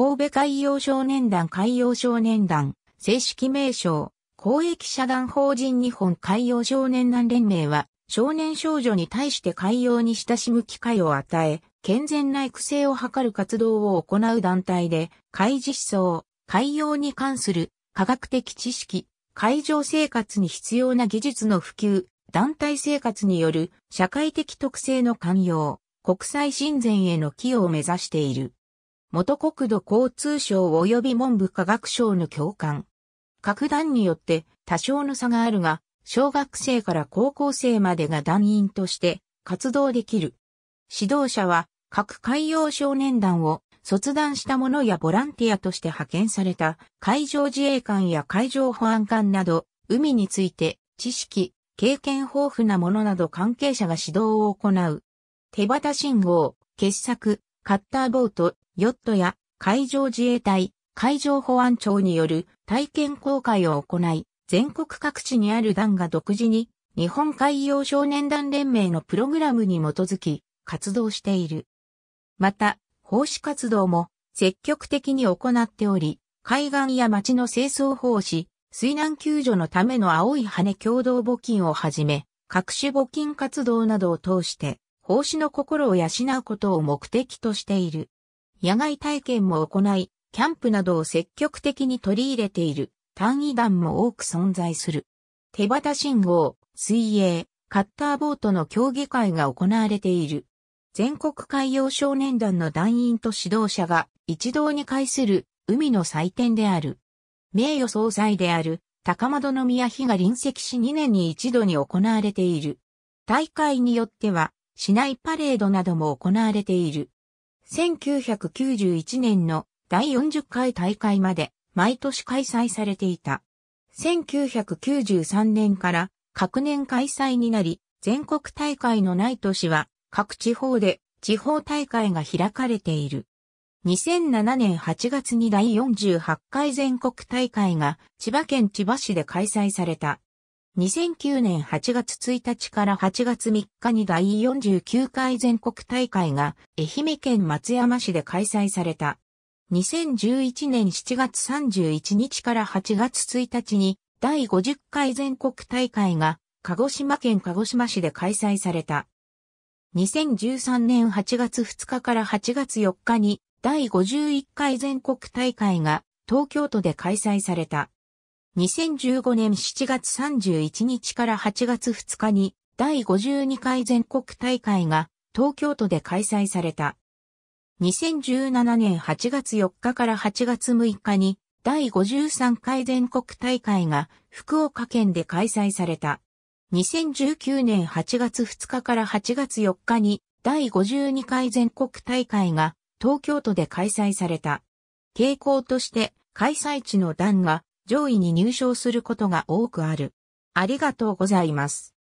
神戸海洋少年団海洋少年団、正式名称、公益社団法人日本海洋少年団連盟は、少年少女に対して海洋に親しむ機会を与え、健全な育成を図る活動を行う団体で、海事思想、海洋に関する科学的知識、海上生活に必要な技術の普及、団体生活による社会的特性の寛容、国際親善への寄与を目指している。元国土交通省及び文部科学省の教官。各段によって多少の差があるが、小学生から高校生までが団員として活動できる。指導者は各海洋少年団を卒団した者やボランティアとして派遣された海上自衛官や海上保安官など、海について知識、経験豊富な者など関係者が指導を行う。手旗信号、傑作、カッターボート、ヨットや海上自衛隊、海上保安庁による体験公開を行い、全国各地にある団が独自に日本海洋少年団連盟のプログラムに基づき活動している。また、奉仕活動も積極的に行っており、海岸や町の清掃奉仕、水難救助のための青い羽共同募金をはじめ、各種募金活動などを通して、奉仕の心を養うことを目的としている。野外体験も行い、キャンプなどを積極的に取り入れている単位団も多く存在する。手旗信号、水泳、カッターボートの競技会が行われている。全国海洋少年団の団員と指導者が一堂に会する海の祭典である。名誉総裁である高円宮妃が臨席し2年に一度に行われている。大会によっては市内パレードなども行われている。1991年の第40回大会まで毎年開催されていた。1993年から各年開催になり、全国大会のない年は各地方で地方大会が開かれている。2007年8月に第48回全国大会が千葉県千葉市で開催された。2009年8月1日から8月3日に第49回全国大会が愛媛県松山市で開催された。2011年7月31日から8月1日に第50回全国大会が鹿児島県鹿児島市で開催された。2013年8月2日から8月4日に第51回全国大会が東京都で開催された。2015年7月31日から8月2日に第52回全国大会が東京都で開催された。2017年8月4日から8月6日に第53回全国大会が福岡県で開催された。2019年8月2日から8月4日に第52回全国大会が東京都で開催された。傾向として開催地の段が上位に入賞することが多くある。ありがとうございます。